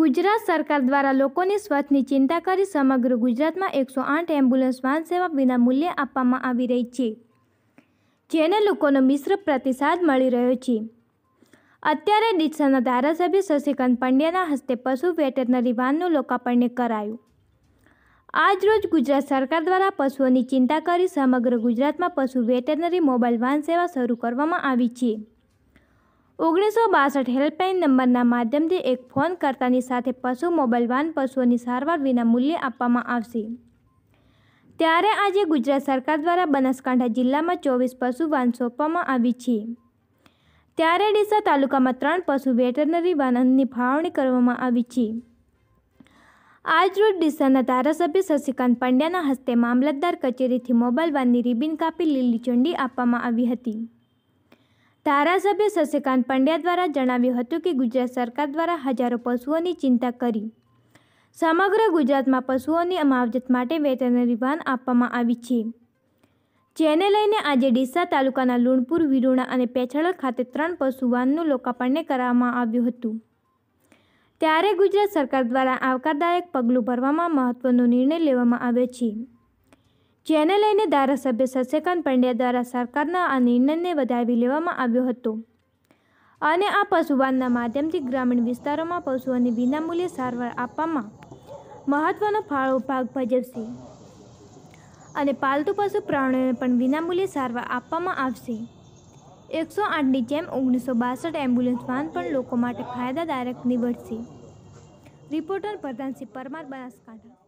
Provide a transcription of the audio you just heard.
ગુજરાત સરકાર દ્વારા લોકોની સ્વાસ્થ્યની ચિંતા કરી સમગ્ર ગુજરાતમાં એકસો આઠ એમ્બ્યુલન્સ વાહન સેવા વિના મૂલ્યે આપવામાં આવી રહી છે જેને લોકોનો મિશ્ર પ્રતિસાદ મળી રહ્યો છે અત્યારે ડીસાના ધારાસભ્ય શશિકાંત પંડ્યાના હસ્તે પશુ વેટરનરી વાનનું લોકાર્પણ કરાયું આજરોજ ગુજરાત સરકાર દ્વારા પશુઓની ચિંતા કરી સમગ્ર ગુજરાતમાં પશુ વેટરનરી મોબાઈલ વાન સેવા શરૂ કરવામાં આવી છે ઓગણીસો બાસઠ હેલ્પલાઇન નંબરના માધ્યમથી એક ફોન કરતાની સાથે પશુ મોબાઈલ વાન પશુઓની સારવાર વિના મૂલ્યે આપવામાં આવશે ત્યારે આજે ગુજરાત સરકાર દ્વારા બનાસકાંઠા જિલ્લામાં ચોવીસ પશુ વાન સોંપવામાં આવી છે ત્યારે ડીસા તાલુકામાં ત્રણ પશુ વેટરનરી વાનની ફાળવણી કરવામાં આવી છે આજરોજ ડીસાના ધારાસભ્ય શશિકાંત પંડ્યાના હસ્તે મામલતદાર કચેરીથી મોબાઈલ વાનની રિબિન કાપી લીલી ચંડી આપવામાં આવી હતી ધારાસભ્ય શશિકાંત પંડ્યા દ્વારા જણાવ્યું હતું કે ગુજરાત સરકાર દ્વારા હજારો પશુઓની ચિંતા કરી સમગ્ર ગુજરાતમાં પશુઓની માવજત માટે વેટરનરી વાન આપવામાં આવી છે જેને લઈને આજે ડીસા તાલુકાના લુણપુર વિરુણા અને પેછાળર ખાતે ત્રણ પશુવાનનું વાનનું કરવામાં આવ્યું હતું ત્યારે ગુજરાત સરકાર દ્વારા આવકારદાયક પગલું ભરવામાં મહત્ત્વનો નિર્ણય લેવામાં આવ્યો છે જેને લઈને ધારાસભ્ય શશિકાંત પંડ્યા દ્વારા સરકારના આ નિર્ણયને વધાવી લેવામાં આવ્યો હતો અને આ પશુવાનના માધ્યમથી ગ્રામીણ વિસ્તારોમાં પશુઓને વિનામૂલ્ય સારવાર આપવામાં મહત્ત્વનો ફાળો ભાગ ભજવશે અને પાલતુ પશુ પ્રાણીઓને પણ વિનામૂલ્ય સારવાર આપવામાં આવશે એકસો આઠની જેમ ઓગણીસો બાસઠ એમ્બ્યુલન્સ વાહન પણ લોકો માટે ફાયદાદાયક નીવડશે રિપોર્ટર પ્રધાનસિંહ પરમાર બનાસકાંઠા